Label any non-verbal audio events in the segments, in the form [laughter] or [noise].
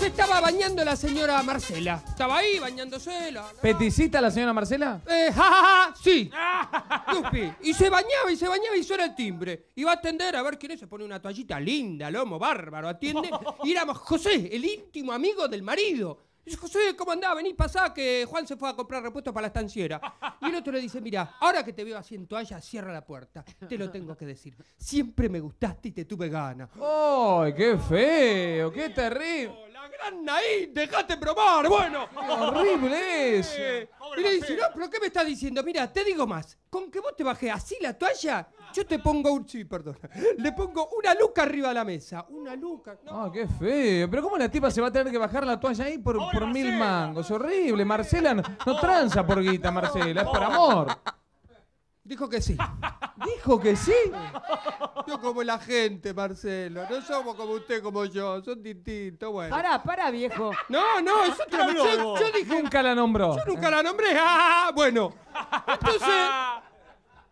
Se estaba bañando la señora Marcela. Estaba ahí bañándose. La, la- ¿Peticita la señora Marcela? Eh, ja, ja, sí. [laughs] Y se bañaba y se bañaba y suena el timbre. Y va a atender a ver quién es. Se pone una toallita linda, lomo, bárbaro, atiende. [laughs] Y éramos José, el íntimo amigo del marido. Dice, José, ¿cómo andás? Vení, pasá, que Juan se fue a comprar repuestos para la estanciera. Y el otro le dice, mira, ahora que te veo así en toalla, cierra la puerta. Te lo tengo que decir. Siempre me gustaste y te tuve ganas. ¡Ay, qué feo! ¡Qué terrible! ahí, dejate probar, bueno. horrible eh, es! Eh, y dice, no, pero ¿qué me estás diciendo? Mira, te digo más. Con que vos te bajé así la toalla, yo te pongo un... Sí, perdón. [laughs] Le pongo una luca arriba de la mesa. Una luca. Ah, qué feo. Pero ¿cómo la tipa se va a tener que bajar la toalla ahí por, mil mangos? Horrible. Marcela no, no tranza por guita, Marcela. Es por amor. Dijo que sí. [laughs] Dijo que sí. Yo como la gente, Marcelo. No somos como usted, como yo. Son distintos, bueno. Pará, pará, viejo. No, no, es otra vez. Yo, dije... Nunca la nombró. Yo nunca la nombré. Ah, bueno. Entonces, [laughs]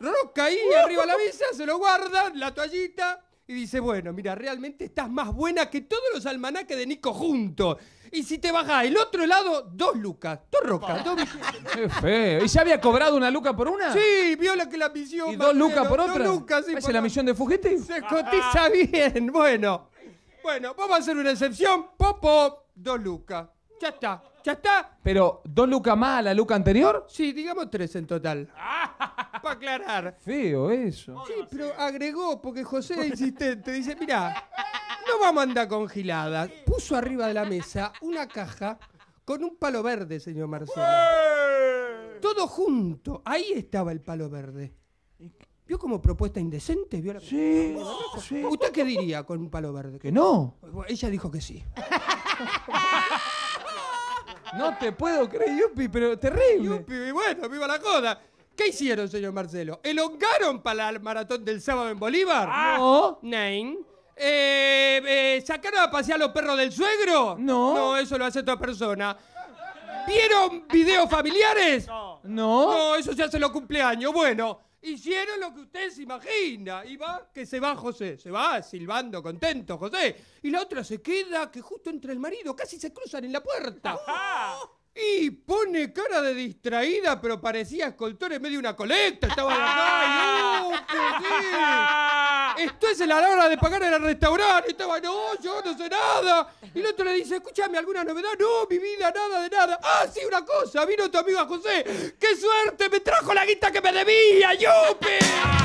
Roca ahí arriba la mesa, se lo guardan, la toallita y dice, bueno, mira, realmente estás más buena que todos los almanaques de Nico juntos. Y si te bajás el otro lado, dos lucas, dos rocas, dos billetes. [laughs] Qué feo. ¿Y ya había cobrado una luca por una? Sí, viola que la misión. ¿Y dos lucas por otra? Dos lucas, sí, por la misión de Fujiti? Se cotiza ah. bien, [laughs] bueno. Bueno, vamos a hacer una excepción. Popo, dos lucas. Ya está, ya está. Pero, ¿dos lucas más a la luca anterior? Sí, digamos tres en total. Ah para aclarar. [laughs] Feo eso. Sí, pero agregó, porque José [laughs] es insistente. Dice, mira no vamos a andar con Puso arriba de la mesa una caja con un palo verde, señor Marcelo. Todo junto. Ahí estaba el palo verde. ¿Vio como propuesta indecente? ¿Vio sí, sí. ¿Usted qué diría con un palo verde? Que no. Ella dijo que sí. [laughs] No te puedo creer, Yuppie, pero terrible. y bueno, viva la joda. ¿Qué hicieron, señor Marcelo? ¿Elongaron para el maratón del sábado en Bolívar? Ah. No. Eh, eh, ¿Sacaron a pasear los perros del suegro? No. No, eso lo hace otra persona. ¿Vieron videos familiares? No. No. eso se hace en los cumpleaños. Bueno, hicieron lo que usted se imagina. Y va, que se va José. Se va silbando, contento, José. Y la otra se queda, que justo entre el marido. Casi se cruzan en la puerta pone cara de distraída, pero parecía escoltor en medio de una colecta. Estaba acá, no, ¿qué es? Esto es la hora de pagar el restaurante. Estaba, no, yo no sé nada. Y el otro le dice, escúchame, ¿alguna novedad? No, mi vida, nada de nada. Ah, sí, una cosa, vino tu amigo José. ¡Qué suerte! ¡Me trajo la guita que me debía, Yupi!